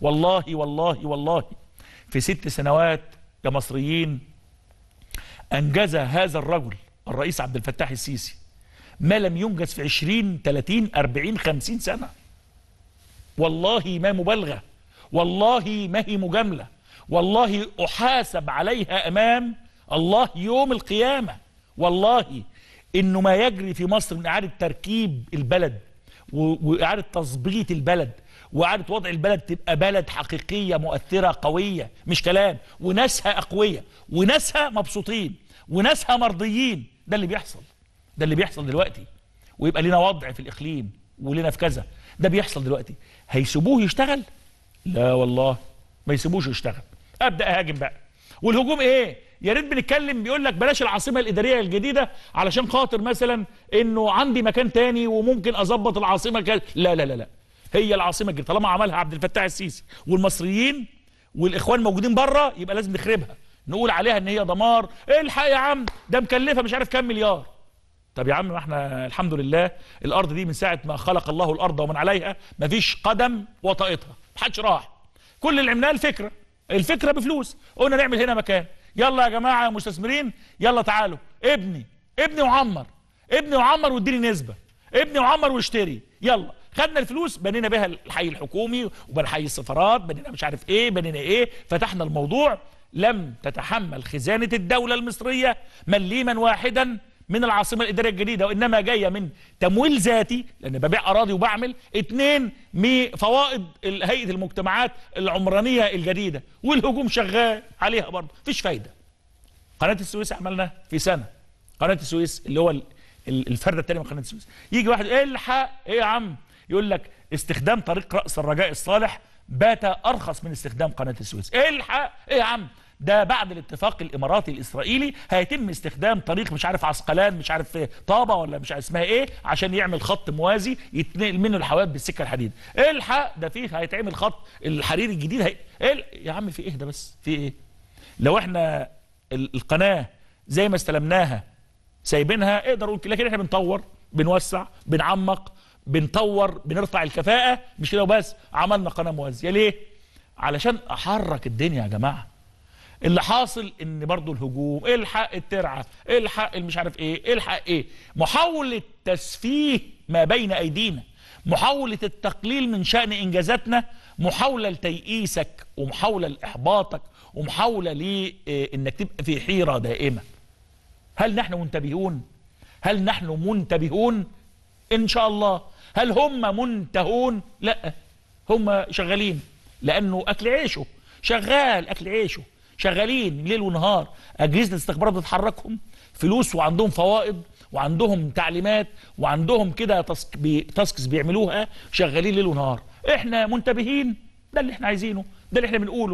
والله والله والله في ست سنوات كمصريين أنجز هذا الرجل الرئيس عبد الفتاح السيسي ما لم ينجز في 20 30 40 50 سنة والله ما مبالغة والله ما هي مجاملة والله أحاسب عليها أمام الله يوم القيامة والله إنه ما يجري في مصر من إعادة تركيب البلد واعاده تظبيط البلد واعاده وضع البلد تبقى بلد حقيقيه مؤثره قويه مش كلام وناسها اقوياء وناسها مبسوطين وناسها مرضيين ده اللي بيحصل ده اللي بيحصل دلوقتي ويبقى لنا وضع في الاقليم ولنا في كذا ده بيحصل دلوقتي هيسيبوه يشتغل لا والله ما يسيبوش يشتغل ابدا اهاجم بقى والهجوم ايه يا ريت بنتكلم بيقول لك بلاش العاصمه الاداريه الجديده علشان خاطر مثلا انه عندي مكان تاني وممكن اظبط العاصمه ك... لا لا لا لا هي العاصمه الجديده طالما عملها عبد الفتاح السيسي والمصريين والاخوان موجودين بره يبقى لازم نخربها نقول عليها ان هي دمار الحق يا عم ده مكلفه مش عارف كام مليار طب يا عم ما احنا الحمد لله الارض دي من ساعه ما خلق الله الارض ومن عليها مفيش قدم وطئتها محدش راح كل اللي عملناه الفكره الفكره بفلوس قلنا نعمل هنا مكان يلا يا جماعه يا مستثمرين يلا تعالوا ابني ابني وعمر ابني وعمر واديني نسبه ابني وعمر واشتري يلا خدنا الفلوس بنينا بها الحي الحكومي وبنى حي السفارات بنينا مش عارف ايه بنينا ايه فتحنا الموضوع لم تتحمل خزانه الدوله المصريه مليما واحدا من العاصمة الإدارية الجديدة وإنما جاية من تمويل ذاتي لأن ببيع أراضي وبعمل اتنين من فوائد هيئة المجتمعات العمرانية الجديدة والهجوم شغال عليها برضه مفيش فايدة قناة السويس عملناها في سنة قناة السويس اللي هو الفردة الثانية من قناة السويس يجي واحد إيه الحق إيه يا عم يقول لك استخدام طريق رأس الرجاء الصالح بات أرخص من استخدام قناة السويس إيه الحق إيه يا عم ده بعد الاتفاق الاماراتي الاسرائيلي هيتم استخدام طريق مش عارف عسقلان مش عارف طابه ولا مش عارف اسمها ايه عشان يعمل خط موازي يتنقل منه الحواف بالسكه الحديد الحق ده فيه هيتعمل خط الحرير الجديد هي... إيه يا عم في ايه ده بس في ايه لو احنا القناه زي ما استلمناها سايبينها اقدر اقول لكن احنا بنطور بنوسع بنعمق بنطور بنرفع الكفاءه مش كده وبس عملنا قناه موازيه ليه علشان احرك الدنيا يا جماعه اللي حاصل ان برضو الهجوم الحق الترعه الحق مش عارف ايه الحق ايه محاوله تسفيه ما بين ايدينا محاوله التقليل من شان انجازاتنا محاوله لتيئيسك ومحاوله لاحباطك ومحاوله لانك آه، تبقى في حيره دائمه هل نحن منتبهون هل نحن منتبهون ان شاء الله هل هم منتهون لا هم شغالين لانه اكل عيشه شغال اكل عيشه شغالين ليل ونهار اجهزه الاستخبارات بتتحركهم فلوس وعندهم فوائد وعندهم تعليمات وعندهم كده تاسك بي... تاسكس بيعملوها شغالين ليل ونهار احنا منتبهين ده اللي احنا عايزينه ده اللي احنا بنقوله